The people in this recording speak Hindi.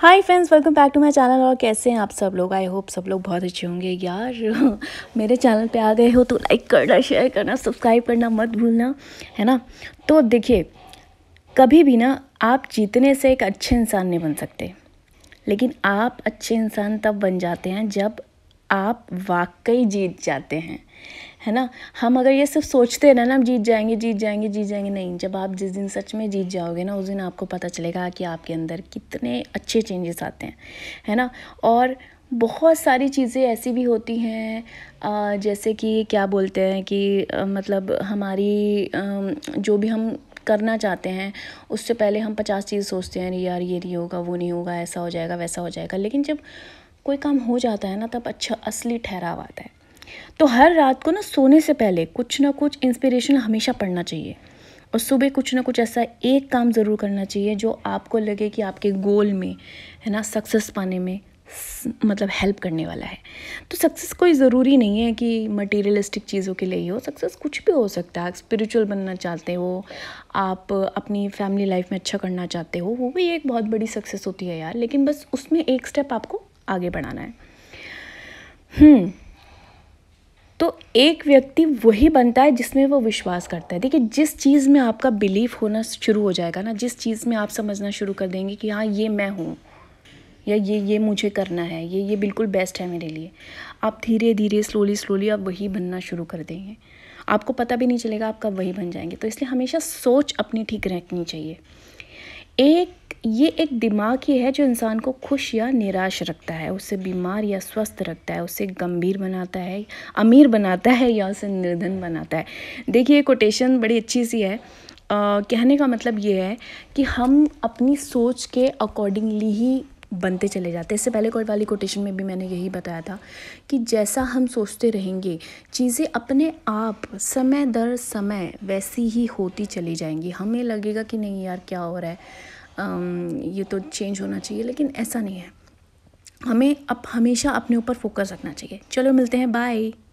hi friends welcome back to my channel और कैसे हैं आप सब लोग आई होप सब लोग बहुत अच्छे होंगे यार मेरे चैनल पे आ गए हो तो लाइक करना शेयर करना सब्सक्राइब करना मत भूलना है ना तो देखिए कभी भी ना आप जीतने से एक अच्छे इंसान नहीं बन सकते लेकिन आप अच्छे इंसान तब बन जाते हैं जब आप वाकई जीत जाते हैं है ना हम अगर ये सब सोचते ना हम जीत जाएंगे जीत जाएंगे जीत जाएंगे नहीं जब आप जिस दिन सच में जीत जाओगे ना उस दिन आपको पता चलेगा कि आपके अंदर कितने अच्छे चेंजेस आते हैं है ना और बहुत सारी चीज़ें ऐसी भी होती हैं जैसे कि क्या बोलते हैं कि मतलब हमारी जो भी हम करना चाहते हैं उससे पहले हम पचास चीज़ सोचते हैं यार ये नहीं होगा वो नहीं होगा ऐसा हो जाएगा वैसा हो जाएगा लेकिन जब कोई काम हो जाता है ना तब अच्छा असली ठहराव आता है तो हर रात को ना सोने से पहले कुछ ना कुछ इंस्पिरेशन हमेशा पढ़ना चाहिए और सुबह कुछ ना कुछ ऐसा एक काम ज़रूर करना चाहिए जो आपको लगे कि आपके गोल में है ना सक्सेस पाने में मतलब हेल्प करने वाला है तो सक्सेस कोई ज़रूरी नहीं है कि मटेरियलिस्टिक चीज़ों के लिए ही हो सक्सेस कुछ भी हो सकता है आप स्पिरिचुअल बनना चाहते हो आप अपनी फैमिली लाइफ में अच्छा करना चाहते हो वो भी एक बहुत बड़ी सक्सेस होती है यार लेकिन बस उसमें एक स्टेप आपको आगे बढ़ाना है हम्म, तो एक व्यक्ति वही बनता है जिसमें वो विश्वास करता है देखिए जिस चीज़ में आपका बिलीव होना शुरू हो जाएगा ना जिस चीज़ में आप समझना शुरू कर देंगे कि हाँ ये मैं हूँ या ये ये मुझे करना है ये ये बिल्कुल बेस्ट है मेरे लिए आप धीरे धीरे स्लोली स्लोली आप वही बनना शुरू कर देंगे आपको पता भी नहीं चलेगा आप कब वही बन जाएंगे तो इसलिए हमेशा सोच अपनी ठीक रखनी चाहिए एक ये एक दिमाग ही है जो इंसान को खुश या निराश रखता है उसे बीमार या स्वस्थ रखता है उसे गंभीर बनाता है अमीर बनाता है या उसे निर्धन बनाता है देखिए कोटेशन बड़ी अच्छी सी है Uh, कहने का मतलब ये है कि हम अपनी सोच के अकॉर्डिंगली ही बनते चले जाते हैं इससे पहले कोई वाली कोटेशन में भी मैंने यही बताया था कि जैसा हम सोचते रहेंगे चीज़ें अपने आप समय दर समय वैसी ही होती चली जाएंगी हमें लगेगा कि नहीं यार क्या हो रहा है आम, ये तो चेंज होना चाहिए लेकिन ऐसा नहीं है हमें अब हमेशा अपने ऊपर फोकस रखना चाहिए चलो मिलते हैं बाय